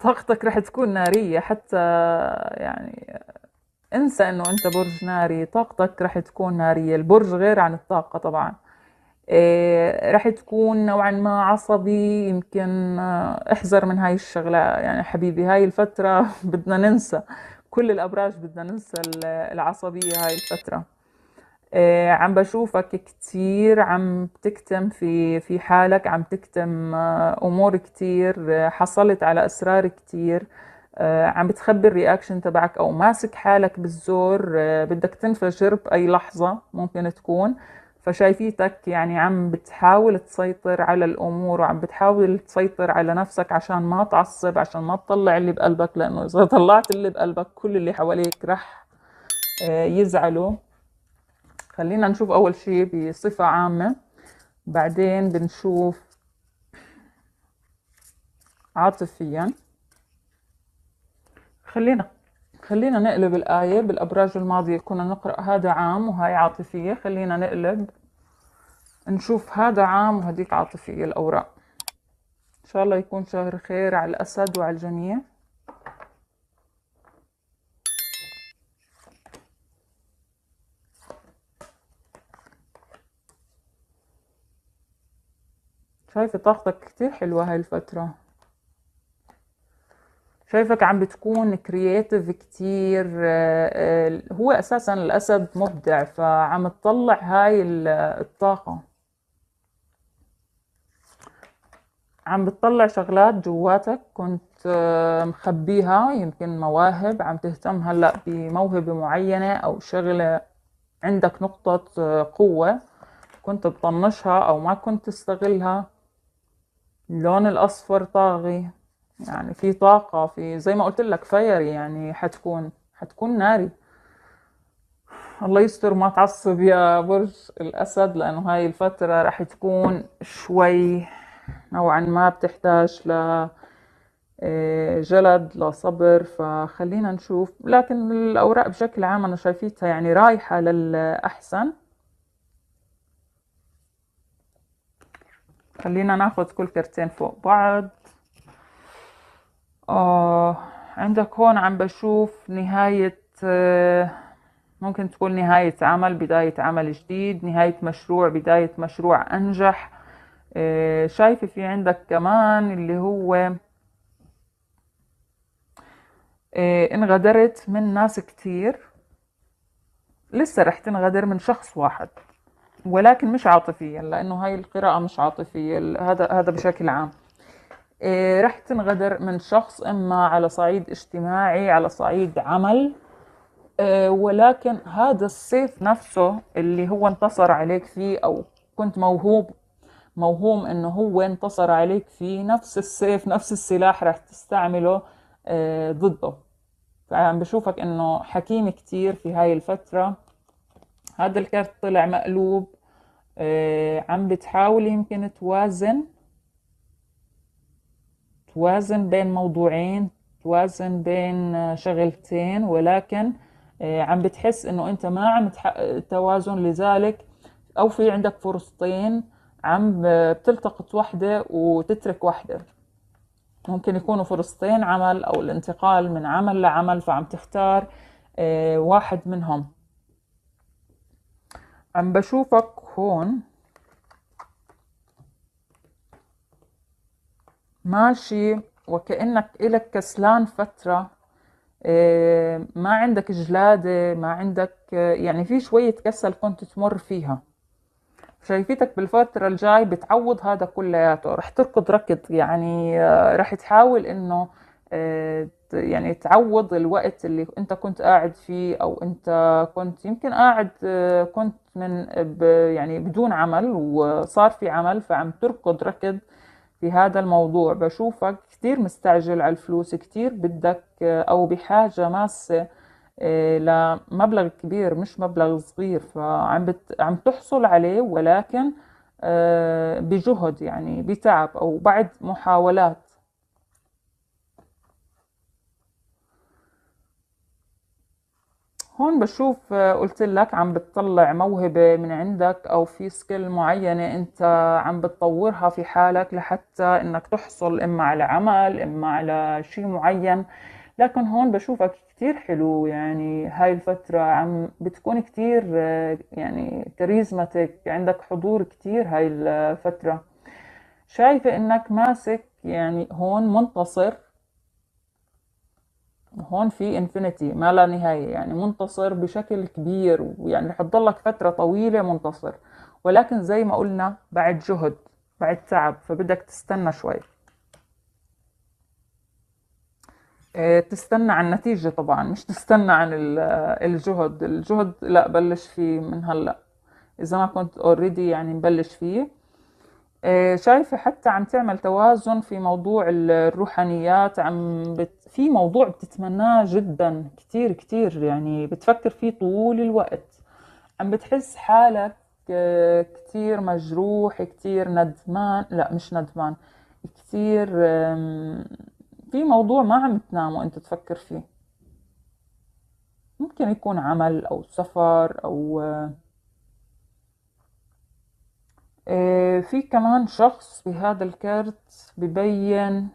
طاقتك راح تكون نارية حتى يعني انسى انه انت برج ناري طاقتك راح تكون نارية البرج غير عن الطاقة طبعا إيه راح تكون نوعا ما عصبي يمكن آه، احذر من هاي الشغلة يعني حبيبي هاي الفترة بدنا ننسى كل الأبراج بدنا ننسى العصبية هاي الفترة آه، عم بشوفك كتير عم تكتم في في حالك عم تكتم آه، امور كتير آه، حصلت على اسرار كتير عم بتخبي الرياكشن تبعك او ماسك حالك بالزور بدك تنفجر باي لحظه ممكن تكون فشايفيتك يعني عم بتحاول تسيطر على الامور وعم بتحاول تسيطر على نفسك عشان ما تعصب عشان ما تطلع اللي بقلبك لانه اذا طلعت اللي بقلبك كل اللي حواليك رح يزعلوا خلينا نشوف اول شيء بصفة عامة بعدين بنشوف عاطفيا خلينا خلينا نقلب الآية بالأبراج الماضية كنا نقرأ هذا عام وهاي عاطفية خلينا نقلب نشوف هذا عام وهديك عاطفية الأوراق إن شاء الله يكون شهر خير على الأسد وعلى الجميع شايفة طاقتك كتير حلوة هاي الفترة شايفك عم بتكون كرياتيف كتير آه، آه، هو أساسا الأسد مبدع فعم تطلع هاي الطاقة عم بتطلع شغلات جواتك كنت آه، مخبيها يمكن مواهب عم تهتم هلا بموهبة معينة أو شغلة عندك نقطة قوة كنت بطنشها أو ما كنت تستغلها اللون الاصفر طاغي يعني في طاقة في زي ما قلت لك فيري يعني حتكون حتكون ناري الله يستر ما تعصب يا برج الأسد لأنه هاي الفترة راح تكون شوي نوعا ما بتحتاج ل إيه، جلد لصبر فخلينا نشوف لكن الأوراق بشكل عام أنا شايفيتها يعني رايحة للأحسن خلينا ناخد كل كرتين فوق بعض اه عندك هون عم بشوف نهاية آه ممكن تكون نهاية عمل بداية عمل جديد نهاية مشروع بداية مشروع أنجح آه شايفة في عندك كمان اللي هو آه انغدرت من ناس كتير لسه رح تنغدر من شخص واحد ولكن مش عاطفيا لانه هاي القراءه مش عاطفيه هذا هذا بشكل عام إيه، رح تنغدر من شخص اما على صعيد اجتماعي على صعيد عمل إيه، ولكن هذا الصيف نفسه اللي هو انتصر عليك فيه او كنت موهوب موهوم انه هو انتصر عليك فيه نفس السيف نفس السلاح رح تستعمله إيه، ضده فعم بشوفك انه حكيم كتير في هاي الفترة هذا الكارت طلع مقلوب آه، عم بتحاول يمكن توازن توازن بين موضوعين توازن بين آه، شغلتين ولكن آه، عم بتحس انه انت ما عم تحقق التوازن لذلك او في عندك فرصتين عم بتلتقط واحدة وتترك واحدة ممكن يكونوا فرصتين عمل او الانتقال من عمل لعمل فعم تختار واحد منهم عم بشوفك هون ماشي وكأنك إلك كسلان فترة آه، ما عندك جلادة ما عندك آه، يعني في شوية كسل كنت تمر فيها شايفيتك بالفترة الجاي بتعوض هذا كلياته رح تركض ركض يعني آه، رح تحاول انه يعني تعوض الوقت اللي انت كنت قاعد فيه او انت كنت يمكن قاعد كنت من يعني بدون عمل وصار في عمل فعم تركض ركض في هذا الموضوع بشوفك كثير مستعجل على الفلوس كثير بدك آه، أو بحاجة ماسة آه، لمبلغ كبير مش مبلغ صغير فعم بت... عم تحصل عليه ولكن آه، بجهد يعني بتعب أو بعد محاولات هون بشوف آه، قلت لك عم بتطلع موهبة من عندك أو في سكيل معينة أنت عم بتطورها في حالك لحتى أنك تحصل إما على عمل إما على شيء معين لكن هون بشوفك كتير حلو يعني هاي الفترة عم بتكون كتير آه، يعني كاريزماتيك عندك حضور كتير هاي الفترة شايفة إنك ماسك يعني هون منتصر هون في انفينيتي ما لا نهايه يعني منتصر بشكل كبير ويعني رح تضلك فتره طويله منتصر ولكن زي ما قلنا بعد جهد بعد تعب فبدك تستنى شوي آه، تستنى عن النتيجة طبعا مش تستنى عن آه، الجهد الجهد لا بلش فيه من هلأ إذا ما كنت اوريدي يعني مبلش فيه آه، شايفة حتى عم تعمل توازن في موضوع الروحانيات عم بت في موضوع بتتمناه جدا كتير كتير يعني بتفكر فيه طول الوقت عم بتحس حالك آه، كتير مجروح كتير ندمان لا مش ندمان كتير في موضوع ما عم تنام وانت تفكر فيه ممكن يكون عمل او سفر او آه، آه، في كمان شخص بهذا الكرت ببين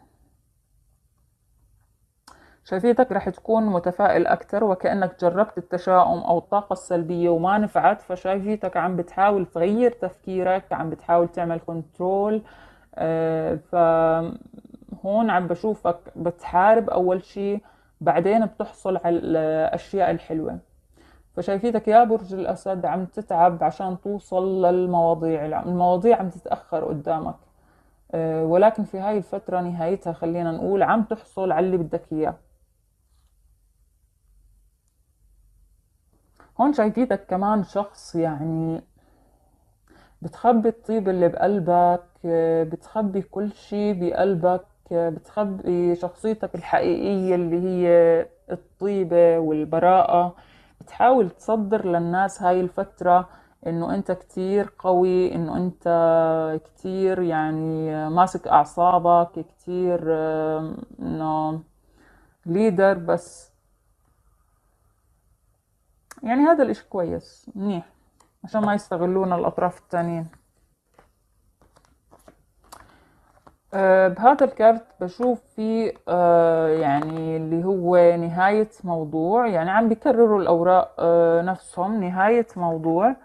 شخصيتك رح تكون متفائل أكتر وكأنك جربت التشاؤم أو الطاقة السلبية وما نفعت فشخصيتك عم بتحاول تغير تفكيرك عم بتحاول تعمل كنترول آه، فهون عم بشوفك بتحارب أول شيء بعدين بتحصل على الأشياء الحلوة فشايفيتك يا برج الأسد عم تتعب عشان توصل للمواضيع المواضيع عم تتأخر قدامك آه، ولكن في هاي الفترة نهايتها خلينا نقول عم تحصل على اللي بدك إياه هون شايفيتك كمان شخص يعني بتخبي الطيب اللي بقلبك بتخبي كل شيء بقلبك بتخبي شخصيتك الحقيقية اللي هي الطيبة والبراءة بتحاول تصدر للناس هاي الفترة انه انت كتير قوي انه انت كتير يعني ماسك اعصابك كتير انه ليدر بس يعني هذا الاشي كويس منيح عشان ما يستغلونا الاطراف التانيين أه بهذا الكارت بشوف في أه يعني اللي هو نهاية موضوع يعني عم بكرروا الأوراق أه نفسهم نهاية موضوع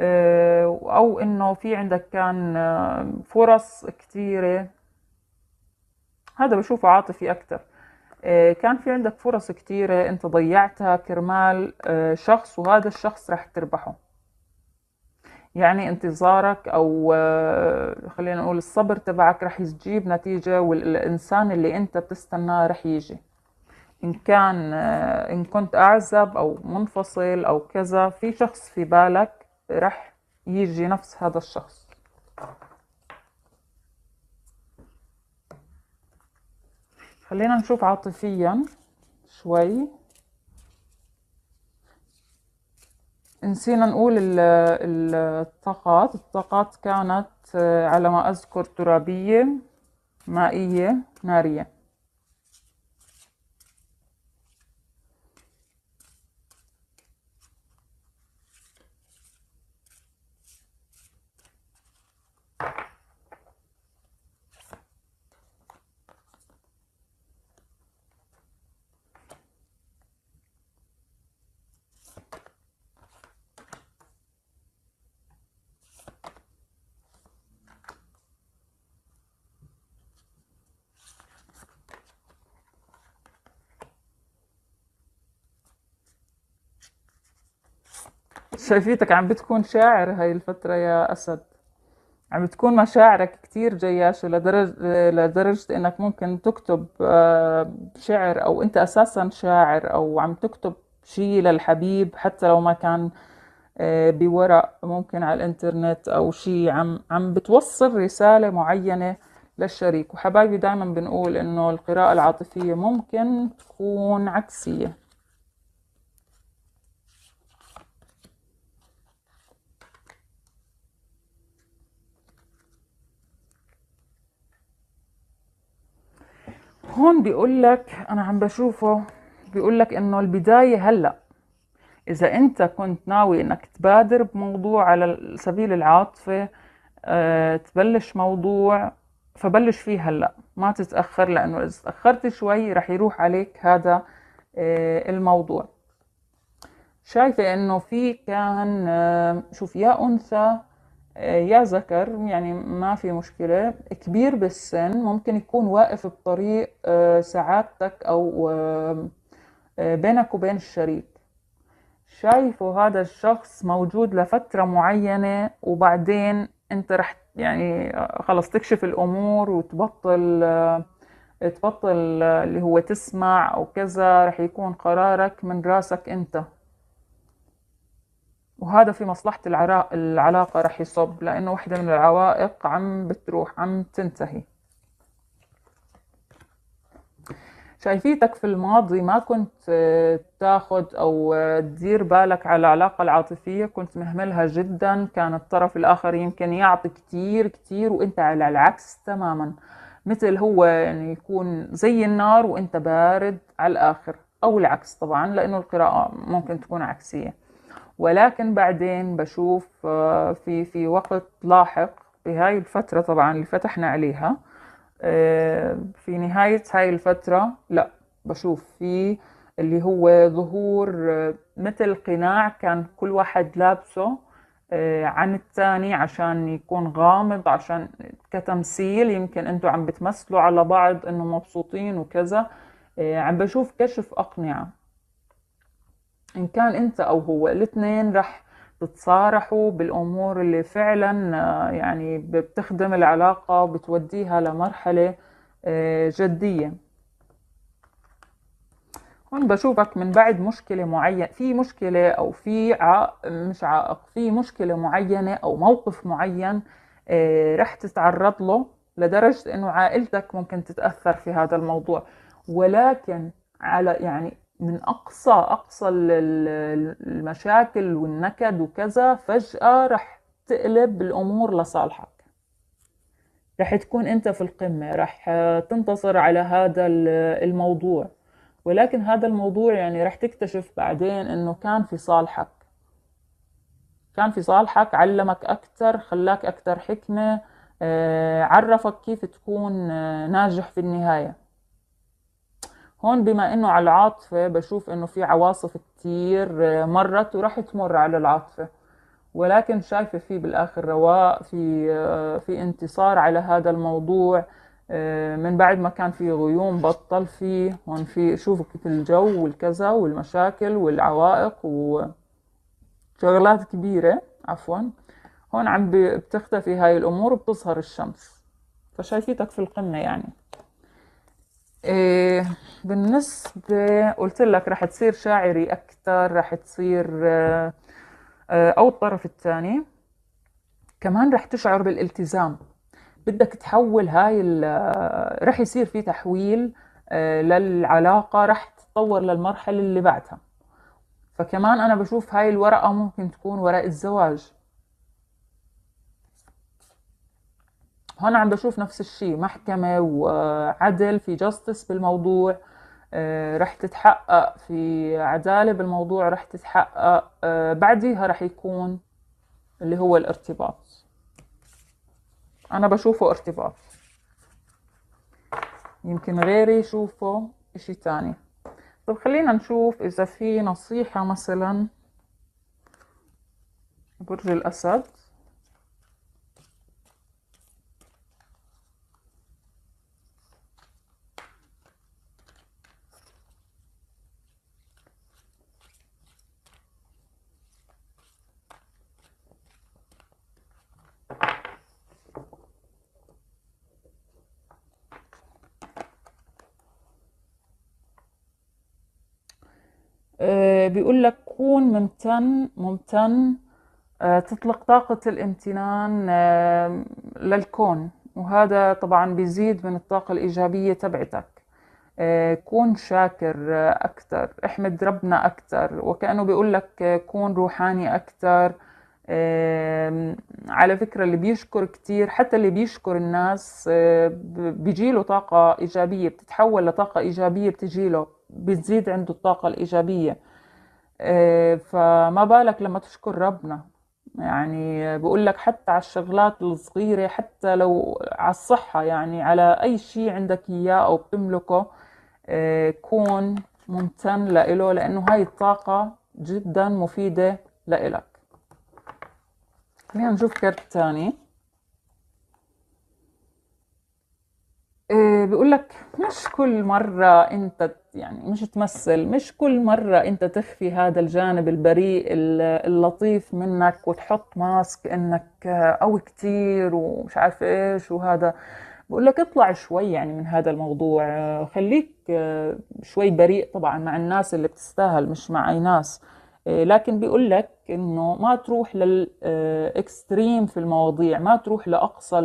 آه، أو إنه في عندك كان آه، فرص كتيرة هذا بشوفه عاطفي أكتر آه، كان في عندك فرص كتيرة انت ضيعتها كرمال آه، شخص وهذا الشخص راح تربحه يعني انتظارك او آه، خلينا نقول الصبر تبعك راح يجيب نتيجة والانسان اللي انت بتستناه راح يجي ان كان ان كنت اعزب او منفصل او كذا في شخص في بالك راح يجي نفس هذا الشخص خلينا نشوف عاطفيا شوي نسينا نقول الطاقات الطاقات كانت آه، على ما أذكر ترابية مائية نارية شايفيتك عم بتكون شاعر هاي الفترة يا أسد عم بتكون مشاعرك كتير جياشة لدرجة, لدرجة إنك ممكن تكتب آه، شعر أو أنت أساسا شاعر أو عم تكتب شيء للحبيب حتى لو ما كان آه، بورق ممكن على الانترنت أو شيء عم, عم بتوصل رسالة معينة للشريك وحبايبي دايما بنقول إنه القراءة العاطفية ممكن تكون عكسية هون بيقول لك انا عم بشوفه بيقول لك انه البدايه هلا اذا انت كنت ناوي انك تبادر بموضوع على سبيل العاطفه أه تبلش موضوع فبلش فيه هلا ما تتاخر لانه اذا تاخرت شوي رح يروح عليك هذا أه الموضوع شايفه انه في كان آه، شوف يا انثى يا ذكر يعني ما في مشكلة كبير بالسن ممكن يكون واقف بطريق آه، سعادتك أو آه، بينك وبين الشريك شايفه هذا الشخص موجود لفترة معينة وبعدين انت رح يعني خلص تكشف الأمور وتبطل آه، تبطل اللي هو تسمع أو كذا رح يكون قرارك من راسك انت وهذا في مصلحة العراق العلاقة رح يصب لأنه واحدة من العوائق عم بتروح عم تنتهي شايفيتك في الماضي ما كنت آه، تاخد أو آه، تدير بالك على العلاقة العاطفية كنت مهملها جدا كان الطرف الآخر يمكن يعطي كتير كتير وإنت على العكس تماما مثل هو يعني يكون زي النار وإنت بارد على الآخر أو العكس طبعا لأنه القراءة ممكن تكون عكسية ولكن بعدين بشوف آه، في في وقت لاحق بهاي الفترة طبعا اللي فتحنا عليها آه، في نهاية هاي الفترة لا بشوف في اللي هو ظهور آه، مثل قناع كان كل واحد لابسه عن الثاني عشان يكون غامض عشان كتمثيل يمكن انتم عم بتمثلوا على بعض انه مبسوطين وكذا عم بشوف كشف اقنعه ان كان انت او هو الاثنين رح تتصارحوا بالامور اللي فعلا آه، يعني بتخدم العلاقه وبتوديها لمرحله آه، جديه هون بشوفك من بعد مشكله معينه في مشكله او في عائق مش عائق في مشكله معينه او موقف معين آه، رح تتعرض له لدرجه انه عائلتك ممكن تتاثر في هذا الموضوع ولكن على يعني من اقصى اقصى المشاكل والنكد وكذا فجاه رح تقلب الامور لصالحك رح تكون انت في القمه رح تنتصر على هذا الموضوع ولكن هذا الموضوع يعني رح تكتشف بعدين انه كان في صالحك كان في صالحك علمك اكثر خلاك اكثر حكمه آه، عرفك كيف تكون آه، ناجح في النهايه هون بما انه على العاطفة بشوف انه في عواصف كتير آه، مرت وراح تمر على العاطفة ولكن شايفة في بالآخر رواء في آه، في انتصار على هذا الموضوع آه، من بعد ما كان في غيوم بطل فيه هون في شوفوا كيف الجو والكذا والمشاكل والعوائق وشغلات كبيرة عفوا هون عم بتختفي هاي الأمور وبتظهر الشمس فشايفيتك في القمة يعني إيه بالنسبة قلت لك رح تصير شاعري أكثر رح تصير آه، أو الطرف الثاني كمان رح تشعر بالالتزام بدك تحول هاي آه، رح يصير في تحويل آه، للعلاقة رح تتطور للمرحلة اللي بعدها فكمان أنا بشوف هاي الورقة ممكن تكون ورق الزواج هون عم بشوف نفس الشيء محكمة وعدل في جاستس بالموضوع آه، رح تتحقق في عدالة بالموضوع رح تتحقق آه، بعدها رح يكون اللي هو الارتباط أنا بشوفه ارتباط يمكن غيري يشوفه اشي تاني طب خلينا نشوف إذا في نصيحة مثلا برج الأسد بيقول لك كون ممتن ممتن آه، تطلق طاقة الامتنان آه، للكون وهذا طبعا بيزيد من الطاقة الإيجابية تبعتك آه، كون شاكر أكثر احمد ربنا أكثر وكأنه بيقول لك كون روحاني أكثر على فكرة اللي بيشكر كتير حتى اللي بيشكر الناس بيجيله طاقة إيجابية بتتحول لطاقة إيجابية بتجيله بتزيد عنده الطاقة الإيجابية آه، فما بالك لما تشكر ربنا يعني بقول لك حتى على الشغلات الصغيرة حتى لو على الصحة يعني على أي شيء عندك إياه أو بتملكه آه، كون ممتن لإله لأنه هاي الطاقة جدا مفيدة لإلك خلينا نشوف كرت تاني آه، بيقول لك مش كل مرة أنت يعني مش تمثل مش كل مرة أنت تخفي هذا الجانب البريء اللطيف منك وتحط ماسك إنك آه، قوي كتير ومش عارف إيش وهذا بقول لك اطلع شوي يعني من هذا الموضوع آه، خليك شوي بريء طبعا مع الناس اللي بتستاهل مش مع أي ناس آه، لكن بيقول لك انه ما تروح للاكستريم آه، في المواضيع ما تروح لاقصى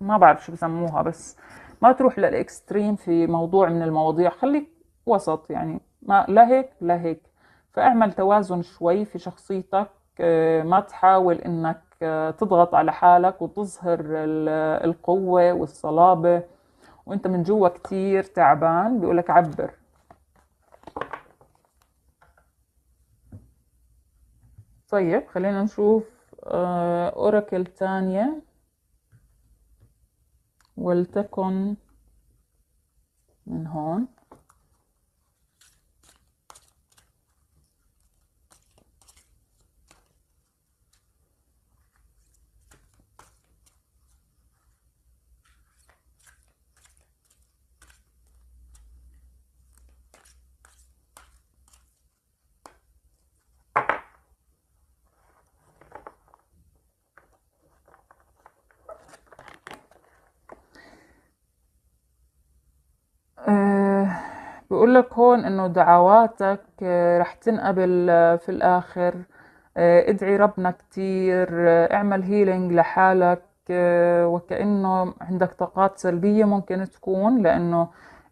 ما بعرف شو بسموها بس ما تروح للاكستريم في موضوع من المواضيع خليك وسط يعني ما لا هيك لا هيك فاعمل توازن شوي في شخصيتك آه، ما تحاول انك تضغط على حالك وتظهر القوة والصلابة وانت من جوا كتير تعبان بيقولك عبر طيب خلينا نشوف أوراكل آه، تانية ولتكن من هون بيقول لك هون انه دعواتك آه، رح تنقبل آه، في الاخر آه، ادعي ربنا كتير اعمل هيلينج لحالك وكأنه عندك طاقات سلبية ممكن تكون لأنه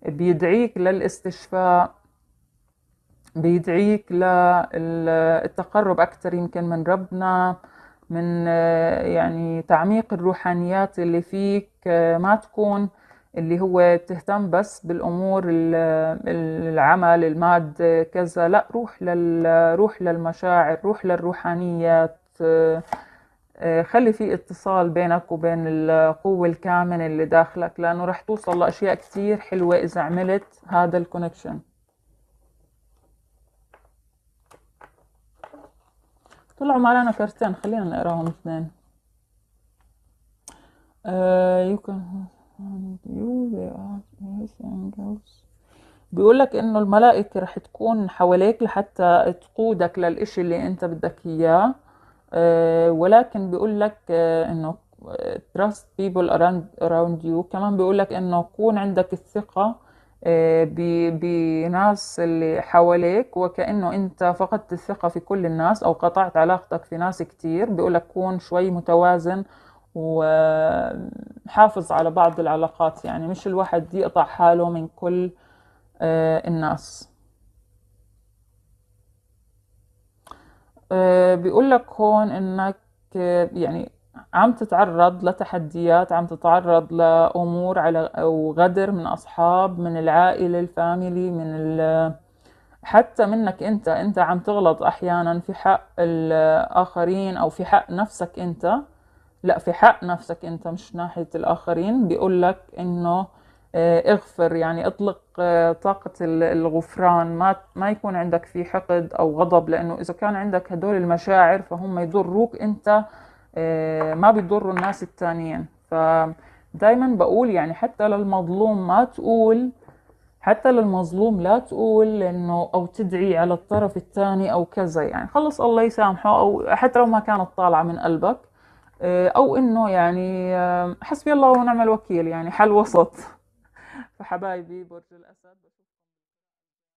بيدعيك للاستشفاء بيدعيك للتقرب اكتر يمكن من ربنا من يعني تعميق الروحانيات اللي فيك ما تكون اللي هو تهتم بس بالامور العمل الماده كذا لا روح لل روح للمشاعر روح للروحانيات آه، خلي في اتصال بينك وبين القوة الكامنة اللي داخلك لأنه رح توصل لأشياء كتير حلوة إذا عملت هذا الكونكشن طلعوا معنا كرتين خلينا نقراهم اثنين آه بيقول لك انه الملائكه رح تكون حواليك لحتى تقودك للإشي اللي انت بدك اياه آه، ولكن بيقول لك آه، انه trust people around, around you كمان بيقول لك انه يكون عندك الثقة آه، بناس اللي حواليك وكأنه انت فقدت الثقة في كل الناس او قطعت علاقتك في ناس كتير بيقول لك كون شوي متوازن وحافظ على بعض العلاقات يعني مش الواحد يقطع حاله من كل آه، الناس آه، بيقول لك هون انك آه، يعني عم تتعرض لتحديات عم تتعرض لامور على او غدر من اصحاب من العائله الفاميلي من ال حتى منك انت انت عم تغلط احيانا في حق الاخرين او في حق نفسك انت لا في حق نفسك انت مش ناحية الاخرين بيقول لك انه آه، اغفر يعني اطلق آه، طاقة الغفران ما ما يكون عندك في حقد او غضب لانه اذا كان عندك هدول المشاعر فهم يضروك انت آه، ما بيضروا الناس التانيين فدايما بقول يعني حتى للمظلوم ما تقول حتى للمظلوم لا تقول انه او تدعي على الطرف الثاني او كذا يعني خلص الله يسامحه او حتى لو ما كانت طالعه من قلبك آه، او انه يعني آه، حسبي الله ونعم الوكيل يعني حل وسط فحبايبي برج الاسد